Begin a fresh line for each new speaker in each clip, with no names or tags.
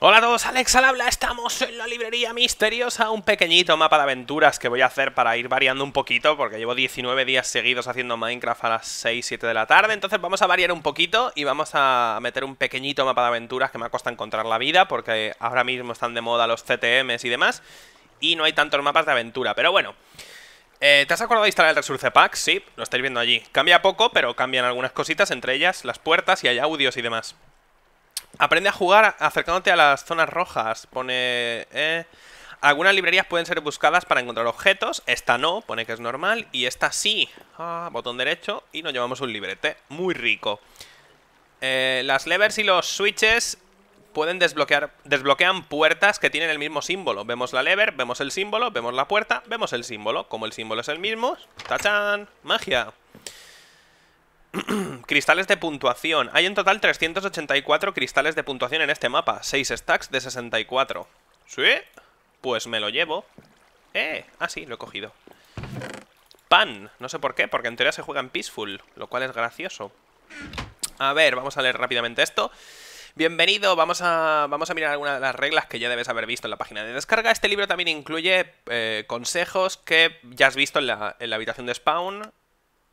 Hola a todos, Alex al habla, estamos en la librería misteriosa, un pequeñito mapa de aventuras que voy a hacer para ir variando un poquito, porque llevo 19 días seguidos haciendo Minecraft a las 6, 7 de la tarde, entonces vamos a variar un poquito y vamos a meter un pequeñito mapa de aventuras que me ha costado encontrar la vida, porque ahora mismo están de moda los CTMs y demás, y no hay tantos mapas de aventura, pero bueno... Eh, ¿Te has acordado de instalar el Resource Pack? Sí, lo estáis viendo allí. Cambia poco, pero cambian algunas cositas, entre ellas las puertas y hay audios y demás. Aprende a jugar acercándote a las zonas rojas. Pone... Eh, algunas librerías pueden ser buscadas para encontrar objetos. Esta no, pone que es normal. Y esta sí. Ah, botón derecho y nos llevamos un librete. Muy rico. Eh, las levers y los switches pueden desbloquear... Desbloquean puertas que tienen el mismo símbolo. Vemos la lever, vemos el símbolo, vemos la puerta, vemos el símbolo. Como el símbolo es el mismo... ¡Tachán! ¡Magia! cristales de puntuación. Hay en total 384 cristales de puntuación en este mapa. 6 stacks de 64. ¿Sí? Pues me lo llevo. ¡Eh! Ah, sí, lo he cogido. Pan. No sé por qué, porque en teoría se juega en Peaceful, lo cual es gracioso. A ver, vamos a leer rápidamente esto. Bienvenido, vamos a, vamos a mirar algunas de las reglas que ya debes haber visto en la página de descarga. Este libro también incluye eh, consejos que ya has visto en la, en la habitación de spawn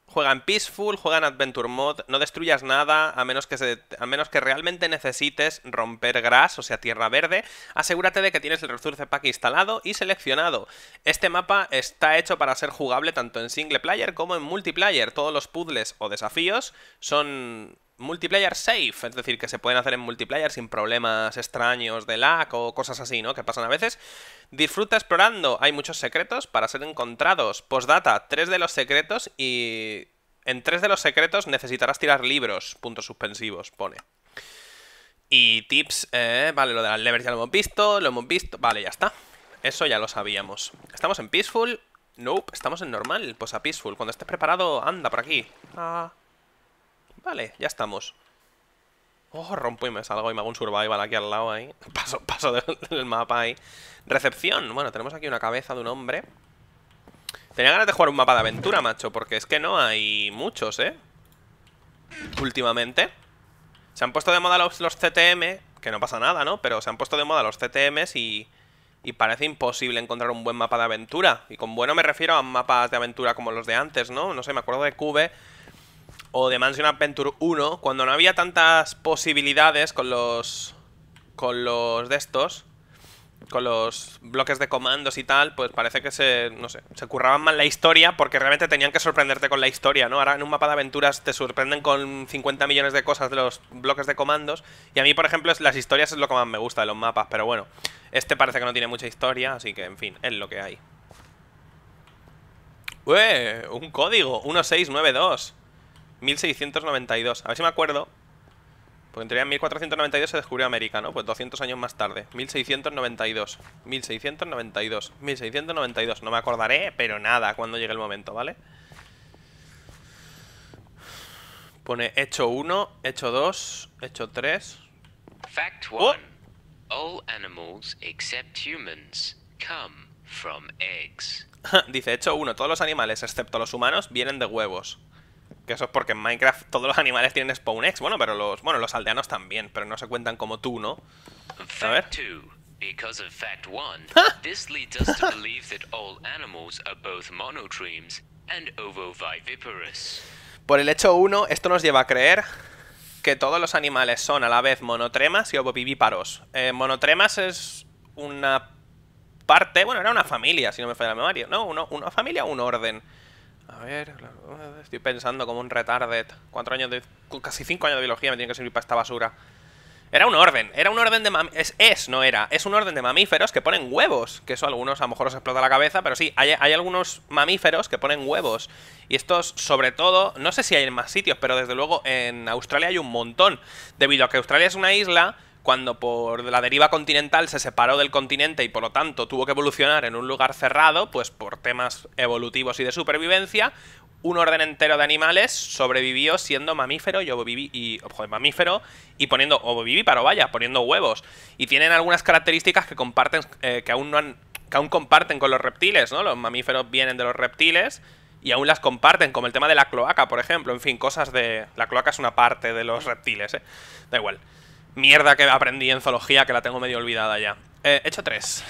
Juega en Peaceful, juega en Adventure Mod, no destruyas nada a menos, que se, a menos que realmente necesites romper grass, o sea, tierra verde. Asegúrate de que tienes el Resource Pack instalado y seleccionado. Este mapa está hecho para ser jugable tanto en single player como en multiplayer. Todos los puzzles o desafíos son multiplayer safe, es decir, que se pueden hacer en multiplayer sin problemas extraños de lag o cosas así, ¿no? Que pasan a veces. Disfruta explorando, hay muchos secretos para ser encontrados. Postdata, tres de los secretos y en tres de los secretos necesitarás tirar libros, puntos suspensivos, pone. Y tips, eh, vale, lo de las levers ya lo hemos visto, lo hemos visto, vale, ya está. Eso ya lo sabíamos. Estamos en Peaceful. Nope, estamos en normal. Pues a Peaceful. Cuando estés preparado, anda por aquí. Ah. Vale, ya estamos. Oh, rompo y me salgo y me hago un survival aquí al lado ahí. Paso, paso del, mapa ahí. Recepción. Bueno, tenemos aquí una cabeza de un hombre. Tenía ganas de jugar un mapa de aventura, macho, porque es que no hay muchos, ¿eh? Últimamente. Se han puesto de moda los, los CTM, que no pasa nada, ¿no? Pero se han puesto de moda los CTMs y, y parece imposible encontrar un buen mapa de aventura. Y con bueno me refiero a mapas de aventura como los de antes, ¿no? No sé, me acuerdo de Cube o The Mansion Adventure 1, cuando no había tantas posibilidades con los... con los de estos, con los bloques de comandos y tal, pues parece que se, no sé, se curraban mal la historia porque realmente tenían que sorprenderte con la historia, ¿no? Ahora en un mapa de aventuras te sorprenden con 50 millones de cosas de los bloques de comandos y a mí, por ejemplo, las historias es lo que más me gusta de los mapas, pero bueno, este parece que no tiene mucha historia, así que, en fin, es lo que hay. ¡Ueh! Un código, 1692. 1692. A ver si me acuerdo. Porque en 1492 se descubrió América, ¿no? Pues 200 años más tarde. 1692. 1692. 1692. No me acordaré, pero nada, cuando llegue el momento, ¿vale? Pone hecho 1, hecho 2, hecho 3. Dice hecho 1. Todos los animales, excepto los humanos, vienen de huevos. Que eso es porque en Minecraft todos los animales tienen spawn eggs Bueno, pero los, bueno, los aldeanos también, pero no se cuentan como tú, ¿no? A ver. Por el hecho 1, esto nos lleva a creer que todos los animales son a la vez monotremas y ovovivíparos. Eh, monotremas es una parte, bueno, era una familia, si no me falla la memoria, ¿no? una familia, un orden. A ver, eh, estoy pensando como un retarded. Cuatro años de... Casi cinco años de biología me tienen que servir para esta basura. Era un orden, era un orden de Es, no era. Es un orden de mamíferos que ponen huevos. Que eso a algunos a lo mejor os explota la cabeza, pero sí, hay, hay, algunos mamíferos que ponen huevos. Y estos, sobre todo, no sé si hay en más sitios, pero desde luego en Australia hay un montón. Debido a que Australia es una isla cuando por la deriva continental se separó del continente y por lo tanto tuvo que evolucionar en un lugar cerrado, pues por temas evolutivos y de supervivencia, un orden entero de animales sobrevivió siendo mamífero y y mamífero y poniendo vaya, poniendo huevos. Y tienen algunas características que comparten eh, que aún no han, que aún comparten con los reptiles, ¿no? Los mamíferos vienen de los reptiles y aún las comparten, como el tema de la cloaca, por ejemplo, en fin, cosas de la cloaca es una parte de los reptiles, ¿eh? Da igual mierda que aprendí en zoología que la tengo medio olvidada ya. Eh, hecho 3.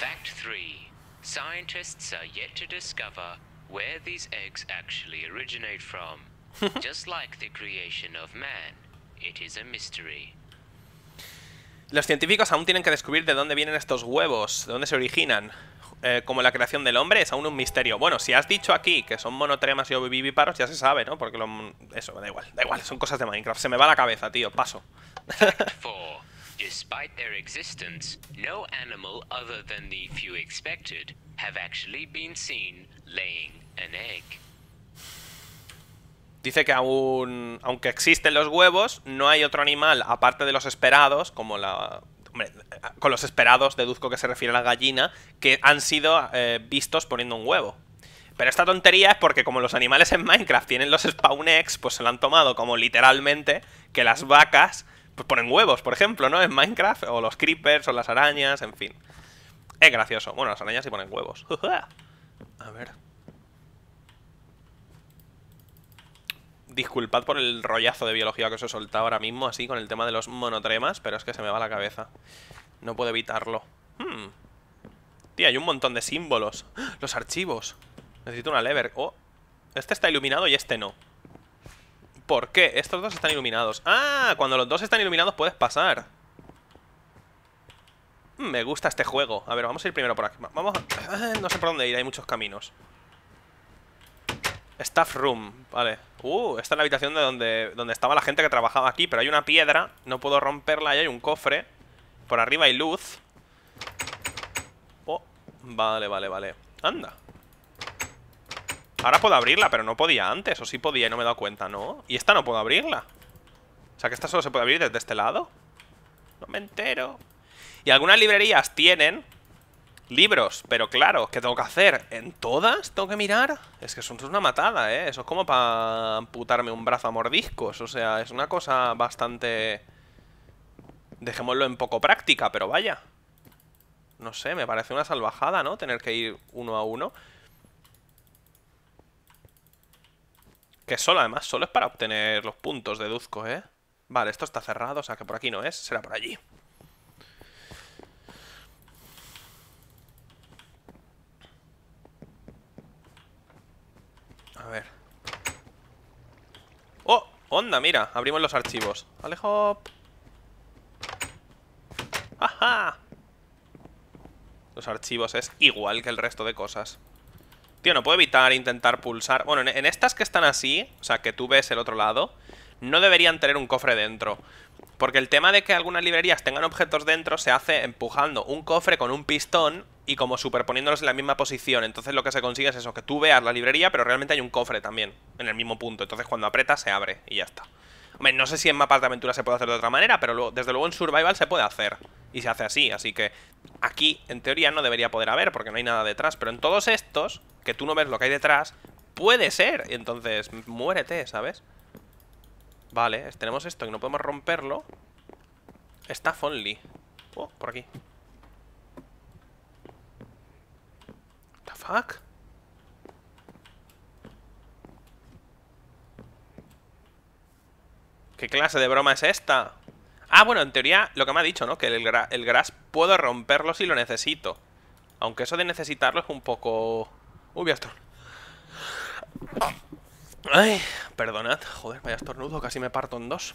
Los científicos aún tienen que descubrir de dónde vienen estos huevos, de dónde se originan. Eh, como la creación del hombre es aún un misterio. Bueno, si has dicho aquí que son monotremas y ovivíparos, ya se sabe, ¿no? Porque eso, da igual, da igual, son cosas de Minecraft. Se me va la cabeza, tío, paso. Dice que aún, aunque existen los huevos, no hay otro animal, aparte de los esperados, como la Hombre, con los esperados deduzco que se refiere a la gallina, que han sido eh, vistos poniendo un huevo. Pero esta tontería es porque como los animales en Minecraft tienen los spawn eggs, pues se lo han tomado como literalmente que las vacas pues ponen huevos, por ejemplo, ¿no? En Minecraft, o los creepers, o las arañas, en fin. Es gracioso. Bueno, las arañas sí ponen huevos. A ver. Disculpad por el rollazo de biología que os he soltado ahora mismo, así, con el tema de los monotremas, pero es que se me va la cabeza. No puedo evitarlo. Hmm. Tío, hay un montón de símbolos. Los archivos. Necesito una lever. Oh, este está iluminado y este no. ¿Por qué? Estos dos están iluminados. ¡Ah! Cuando los dos están iluminados puedes pasar. Hmm, me gusta este juego. A ver, vamos a ir primero por aquí. Vamos a... Ah, no sé por dónde ir, hay muchos caminos. Staff room, vale Uh, esta es la habitación de donde, donde estaba la gente que trabajaba aquí Pero hay una piedra, no puedo romperla Y hay un cofre Por arriba hay luz Oh, vale, vale, vale Anda Ahora puedo abrirla, pero no podía antes O sí podía y no me he dado cuenta, ¿no? Y esta no puedo abrirla O sea que esta solo se puede abrir desde este lado No me entero Y algunas librerías tienen Libros, pero claro, ¿qué tengo que hacer? ¿En todas tengo que mirar? Es que eso es una matada, ¿eh? Eso es como para amputarme un brazo a mordiscos. O sea, es una cosa bastante... Dejémoslo en poco práctica, pero vaya. No sé, me parece una salvajada, ¿no? Tener que ir uno a uno. Que solo, además, solo es para obtener los puntos, deduzco, ¿eh? Vale, esto está cerrado, o sea que por aquí no es, será por allí. Onda, mira, abrimos los archivos Alejo ¡Ajá! Los archivos es igual que el resto de cosas Tío, no puedo evitar intentar pulsar Bueno, en, en estas que están así O sea, que tú ves el otro lado No deberían tener un cofre dentro porque el tema de que algunas librerías tengan objetos dentro se hace empujando un cofre con un pistón y como superponiéndolos en la misma posición. Entonces lo que se consigue es eso, que tú veas la librería, pero realmente hay un cofre también en el mismo punto. Entonces cuando aprietas se abre y ya está. Hombre, no sé si en mapas de aventura se puede hacer de otra manera, pero desde luego en survival se puede hacer. Y se hace así, así que aquí en teoría no debería poder haber porque no hay nada detrás. Pero en todos estos, que tú no ves lo que hay detrás, puede ser. entonces muérete, ¿sabes? Vale, tenemos esto y no podemos romperlo. Está only Oh, por aquí. ¿Qué clase de broma es esta? Ah, bueno, en teoría, lo que me ha dicho, ¿no? Que el, grass puedo romperlo si lo necesito. Aunque eso de necesitarlo es un poco... Uy, voy Ay, perdonad. Joder, vaya estornudo, casi me parto en dos.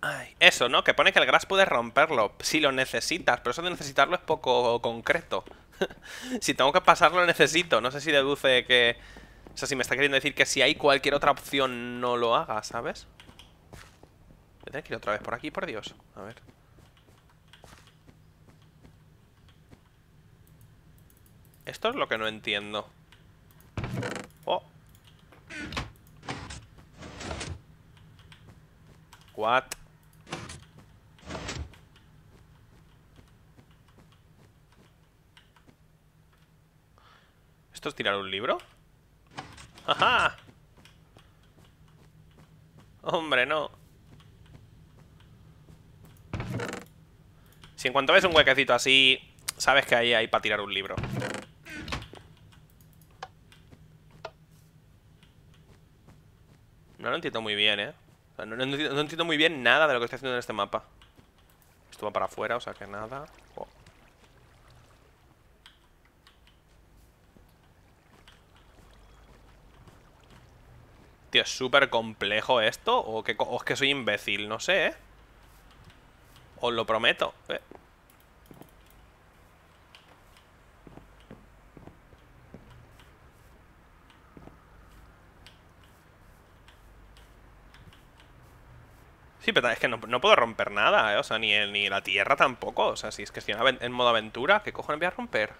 Ay, eso, ¿no? Que pone que el grass puede romperlo si lo necesitas. Pero eso de necesitarlo es poco concreto. si tengo que pasarlo, necesito. No sé si deduce que... O sea, si me está queriendo decir que si hay cualquier otra opción, no lo haga, ¿sabes? Voy a tener que ir otra vez por aquí, por Dios. A ver. Esto es lo que no entiendo. Oh. What? tirar un libro? ¡Ajá! Hombre, no Si en cuanto ves un huequecito así Sabes que ahí hay para tirar un libro No lo entiendo muy bien, eh no, entiendo muy bien nada de lo que estoy haciendo en este mapa Esto va para afuera, o sea que nada oh. Tío, ¿es súper complejo esto? ¿O, es que soy imbécil? No sé, ¿eh? Os lo prometo. ¿eh? Sí, pero es que no, puedo romper nada, ¿eh? O sea, ni, el, ni la tierra tampoco. O sea, si es que estoy en, en modo aventura, ¿qué cojones voy a romper?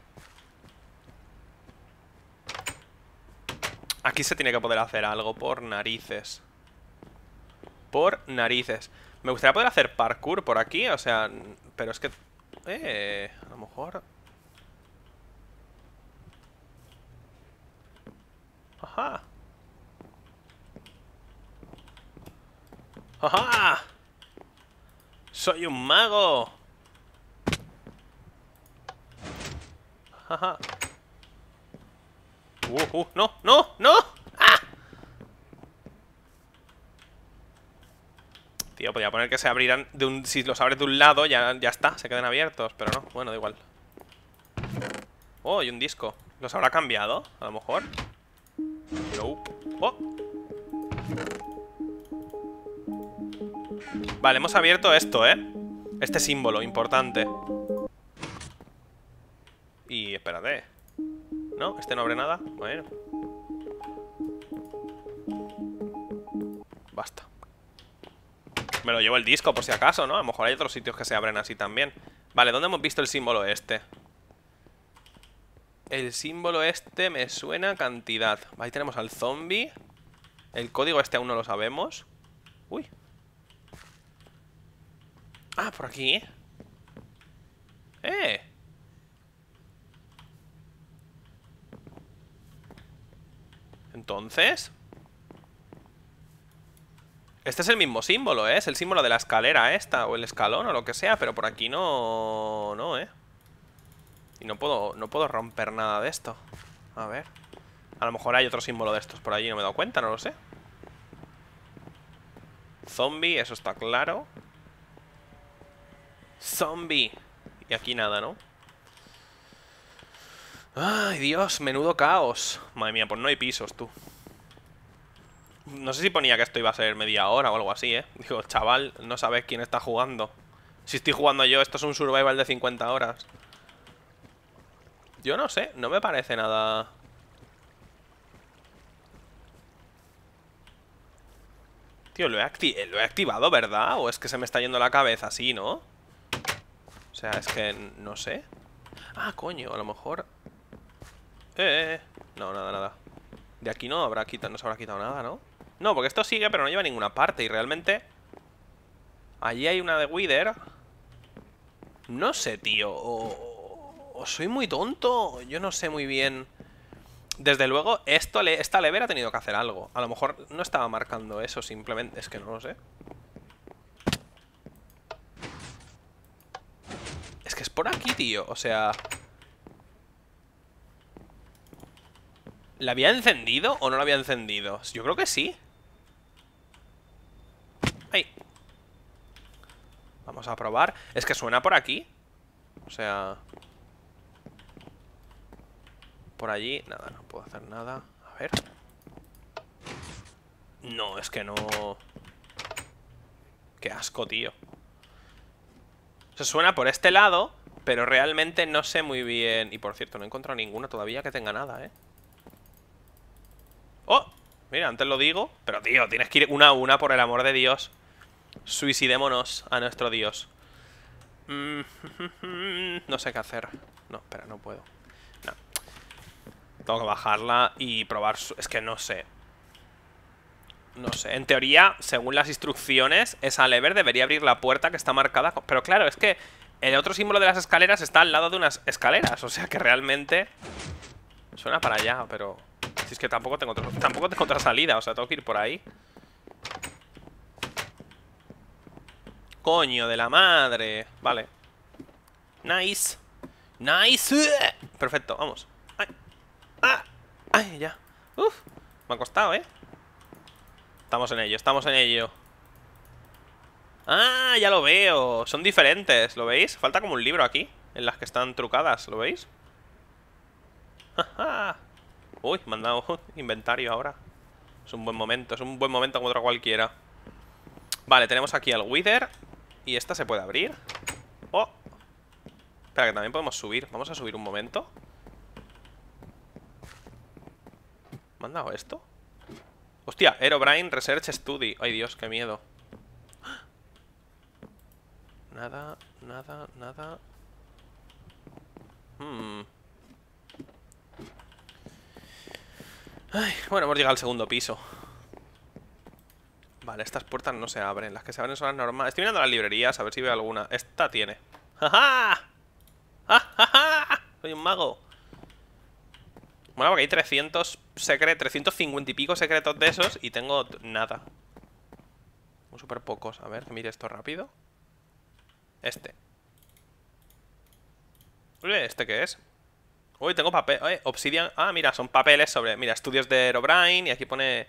Aquí se tiene que poder hacer algo por narices. Por narices. Me gustaría poder hacer parkour por aquí, o sea... Pero es que... Eh, a lo mejor... Ajá. ¡Ajá! ¡Soy un mago! ¡Ajá! Uh, uh, no, no, no. Ah. Tío, podía poner que se abrirán de un... Si los abres de un lado, ya, ya está, se quedan abiertos Pero no, bueno, da igual Oh, y un disco ¿Los habrá cambiado? A lo mejor no. Oh Vale, hemos abierto esto, ¿eh? Este símbolo, importante Este no abre nada. Bueno. Basta. Me lo llevo el disco por si acaso, ¿no? A lo mejor hay otros sitios que se abren así también. Vale, ¿dónde hemos visto el símbolo este? El símbolo este me suena cantidad. Ahí tenemos al zombie. El código este aún no lo sabemos. Uy. Ah, por aquí. ¡Eh! Entonces... Este es el mismo símbolo, ¿eh? Es el símbolo de la escalera esta, o el escalón, o lo que sea, pero por aquí no... No, ¿eh? Y no puedo, no puedo romper nada de esto. A ver... A lo mejor hay otro símbolo de estos por allí, no me he dado cuenta, no lo sé. Zombie, eso está claro. Zombie. Y aquí nada, ¿no? Ay, Dios, menudo caos. Madre mía, pues no hay pisos, tú. No sé si ponía que esto iba a ser media hora o algo así, ¿eh? Digo, chaval, no sabes quién está jugando. Si estoy jugando yo, esto es un survival de 50 horas. Yo no sé, no me parece nada... Tío, lo he, lo he activado, ¿verdad? ¿O es que se me está yendo la cabeza así, no? O sea, es que no sé. Ah, coño, a lo mejor... Eh, eh, eh, No, nada, nada. De aquí no, habrá quitado, se habrá quitado nada, ¿no? No, porque esto sigue, pero no lleva a ninguna parte. Y realmente... Allí hay una de Wither. No sé, tío. O, soy muy tonto. Yo no sé muy bien. Desde luego, esto esta lever ha tenido que hacer algo. A lo mejor no estaba marcando eso, simplemente... Es que no lo sé. Es que es por aquí, tío. O sea... ¿La había encendido o no la había encendido? Yo creo que sí. Ahí. Vamos a probar. Es que suena por aquí. O sea... Por allí. Nada, no puedo hacer nada. A ver. No, es que no... Qué asco, tío. Se suena por este lado, pero realmente no sé muy bien... Y por cierto, no he encontrado ninguna todavía que tenga nada, ¿eh? ¡Oh! Mira, antes lo digo. Pero, tío, tienes que ir una a una, por el amor de Dios. Suicidémonos a nuestro Dios. Mm, no sé qué hacer. No, espera, no puedo. No. Tengo que bajarla y probar... Es que no sé. No sé. En teoría, según las instrucciones, esa lever debería abrir la puerta que está marcada. Pero claro, es que el otro símbolo de las escaleras está al lado de unas escaleras. O sea que realmente... Suena para allá, pero es que tampoco tengo, tampoco tengo otra salida, o sea, tengo que ir por ahí. Coño de la madre. Vale. Nice. Nice. Perfecto, vamos. Ah. Ay, ya. Uf, me ha costado, ¿eh? Estamos en ello, estamos en ello. Ah, ya lo veo. Son diferentes, ¿lo veis? Falta como un libro aquí, en las que están trucadas, ¿lo veis? ja Uy, me han dado inventario ahora. Es un buen momento, es un buen momento contra cualquiera. Vale, tenemos aquí al Wither. Y esta se puede abrir. Oh. Espera, que también podemos subir. Vamos a subir un momento. ¿Me han dado esto? Hostia, Brain Research Study. Ay, Dios, qué miedo. Nada, nada, nada. Hmm. bueno, hemos llegado al segundo piso. Vale, estas puertas no se abren. Las que se abren son las normales. Estoy mirando las librerías a ver si veo alguna. Esta tiene. ¡Ja, ja! ja Soy un mago. Bueno, porque hay 300 secretos, 350 y pico secretos de esos y tengo nada. Súper pocos. A ver, que mire esto rápido. Este. ¿Este qué es? Uy, tengo papel. obsidian. Ah, mira, son papeles sobre. Mira, estudios de Herobrine. Y aquí pone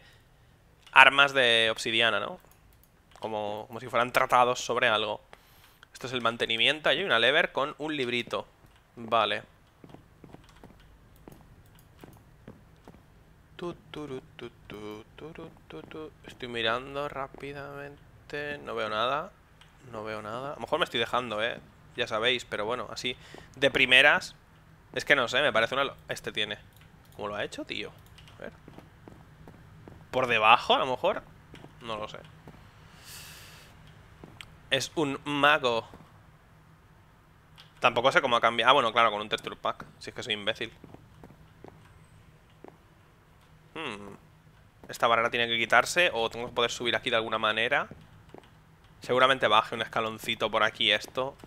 armas de obsidiana, ¿no? Como, si fueran tratados sobre algo. Esto es el mantenimiento. Ahí hay una lever con un librito. Vale. Estoy mirando rápidamente. No veo nada. No veo nada. A lo mejor me estoy dejando, ¿eh? Ya sabéis, pero bueno, así de primeras es que no sé, me parece una... Este tiene. ¿Cómo lo ha hecho, tío? A ver. ¿Por debajo, a lo mejor? No lo sé. Es un mago. Tampoco sé cómo ha cambiado. Ah, bueno, claro, con un texture pack. Si es que soy imbécil. Hmm. Esta barrera tiene que quitarse o tengo que poder subir aquí de alguna manera. Seguramente baje un escaloncito por aquí esto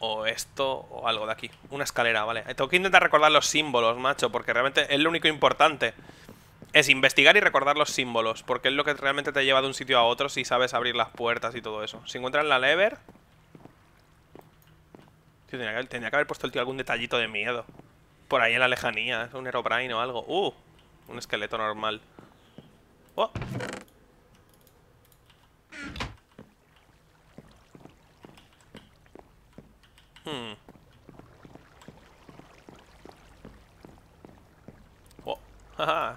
o esto o algo de aquí. Una escalera, vale. Tengo que intentar recordar los símbolos, macho, porque realmente es lo único importante. Es investigar y recordar los símbolos, porque es lo que realmente te lleva de un sitio a otro si sabes abrir las puertas y todo eso. Si encuentran la lever... Tío, tenía, que, haber puesto el tío algún detallito de miedo. Por ahí en la lejanía, es un aerobrain o algo. ¡Uh! Un esqueleto normal. ¡Oh! Hmm. Oh. ahí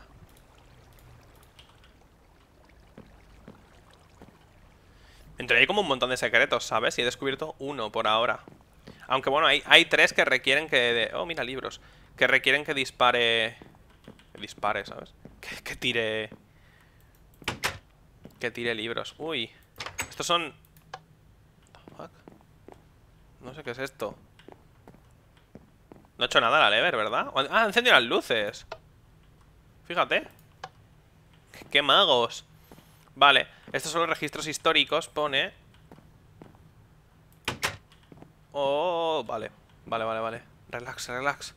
Entre hay como un montón de secretos, ¿sabes? Y he descubierto uno por ahora. Aunque bueno, hay, hay tres que requieren que... Oh, mira, libros. Que requieren que dispare... Que dispare, ¿sabes? que tire... Que tire libros. Uy. Estos son no sé qué es esto. No he hecho nada la lever, ¿verdad? Ah, encendido las luces. Fíjate. ¡Qué magos! Vale, estos son los registros históricos, pone. Oh, vale. Vale, vale, vale. Relax, relax.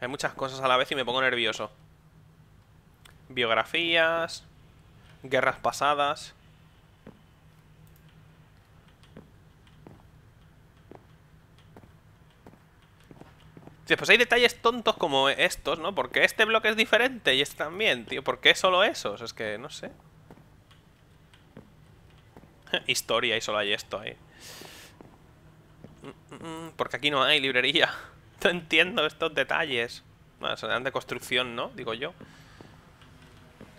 Hay muchas cosas a la vez y me pongo nervioso. Biografías. Guerras pasadas. Pues hay detalles tontos como estos, ¿no? Porque este bloque es diferente y este también, tío. ¿Por qué solo esos? Es que no sé. Historia y solo hay esto ahí. Mm, mm, mm, porque aquí no hay librería. No entiendo estos detalles. Bueno, de construcción, ¿no? Digo yo.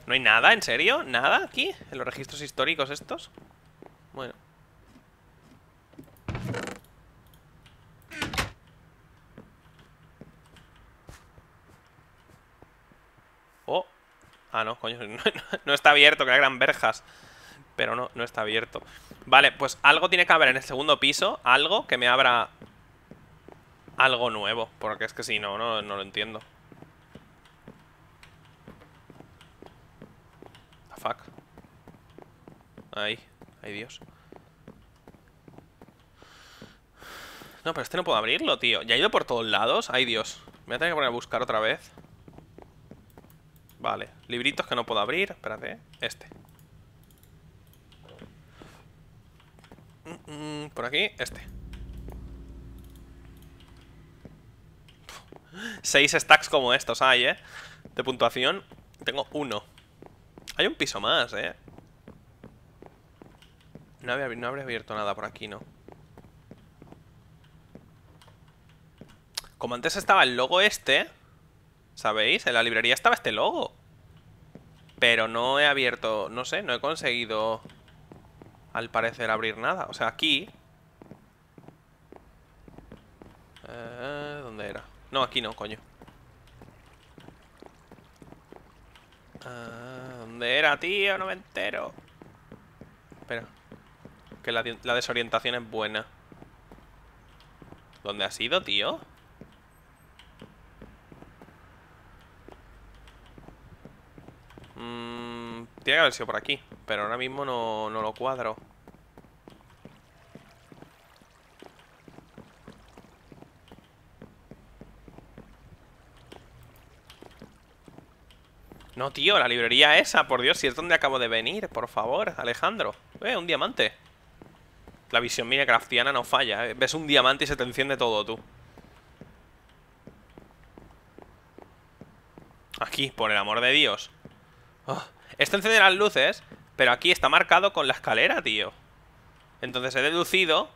¿No hay nada? ¿En serio? ¿Nada aquí? ¿En los registros históricos estos? Bueno. Ah, no, coño, no, está abierto, que hay gran verjas. Pero no, no está abierto. Vale, pues algo tiene que haber en el segundo piso. Algo que me abra algo nuevo. Porque es que si no, no, lo entiendo. The fuck. Ahí. Ay, Dios. No, pero este no puedo abrirlo, tío. Ya ha ido por todos lados. Ay, Dios. Me voy a tener que poner a buscar otra vez. Vale, libritos que no puedo abrir. Espérate, ¿eh? este. Mm, mm, por aquí, este. Seis stacks como estos hay, ¿eh? De puntuación. Tengo uno. Hay un piso más, ¿eh? No, había, no habré abierto nada por aquí, ¿no? Como antes estaba el logo este... ¿Sabéis? En la librería estaba este logo. Pero no he abierto... No sé, no he conseguido... Al parecer abrir nada. O sea, aquí... Eh, ¿Dónde era? No, aquí no, coño. Eh, ¿Dónde era, tío? No me entero. Espera. Que la, la desorientación es buena. ¿Dónde ha sido, tío? Debe haber sido por aquí, pero ahora mismo no, no lo cuadro. No, tío, la librería esa, por Dios, si es donde acabo de venir, por favor, Alejandro. Eh, un diamante. La visión craftiana no falla, eh. Ves un diamante y se te enciende todo, tú. Aquí, por el amor de Dios. Ah. Esto encenderá las luces, pero aquí está marcado con la escalera, tío. Entonces he deducido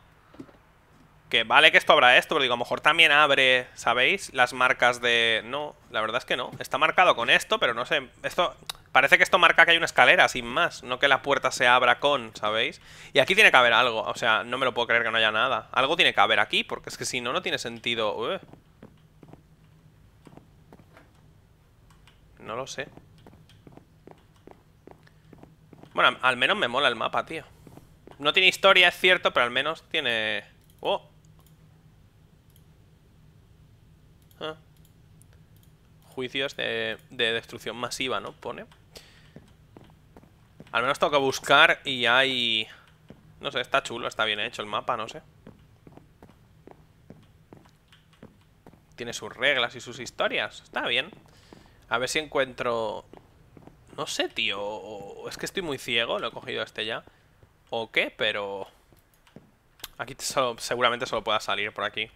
que vale que esto abra esto, pero digo, a lo mejor también abre, ¿sabéis? Las marcas de... No, la verdad es que no. Está marcado con esto, pero no sé... Esto... Parece que esto marca que hay una escalera, sin más. No que la puerta se abra con, ¿sabéis? Y aquí tiene que haber algo. O sea, no me lo puedo creer que no haya nada. Algo tiene que haber aquí, porque es que si no, no tiene sentido... No lo sé. Bueno, al menos me mola el mapa, tío. No tiene historia, es cierto, pero al menos tiene... ¡Oh! Ah. Juicios de, de destrucción masiva, ¿no? Pone. Al menos tengo que buscar y hay... No sé, está chulo, está bien hecho el mapa, no sé. Tiene sus reglas y sus historias. Está bien. A ver si encuentro no sé, tío. es que estoy muy ciego, lo he cogido este ya. O qué, pero... Aquí seguramente solo pueda salir por aquí.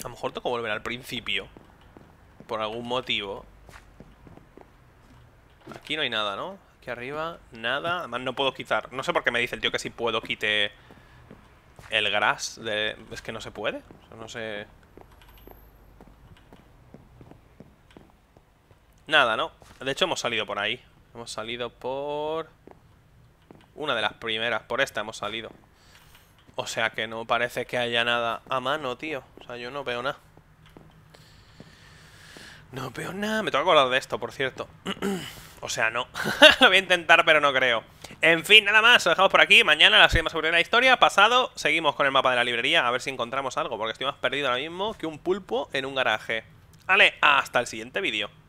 A lo mejor tengo que volver al principio. Por algún motivo. Aquí no hay nada, ¿no? Aquí arriba, nada. Además no puedo quitar. No sé por qué me dice el tío que si puedo quite el gras. Es que no se puede. no sé... Nada, ¿no? De hecho hemos salido por ahí Hemos salido por... Una de las primeras, por esta hemos salido O sea que no parece que haya nada a mano, tío O sea, yo no veo nada No veo nada Me tengo que acordar de esto, por cierto O sea, no Lo voy a intentar, pero no creo En fin, nada más, lo dejamos por aquí Mañana la siguiente sobre la historia Pasado, seguimos con el mapa de la librería A ver si encontramos algo Porque estoy más perdido ahora mismo que un pulpo en un garaje Vale, hasta el siguiente vídeo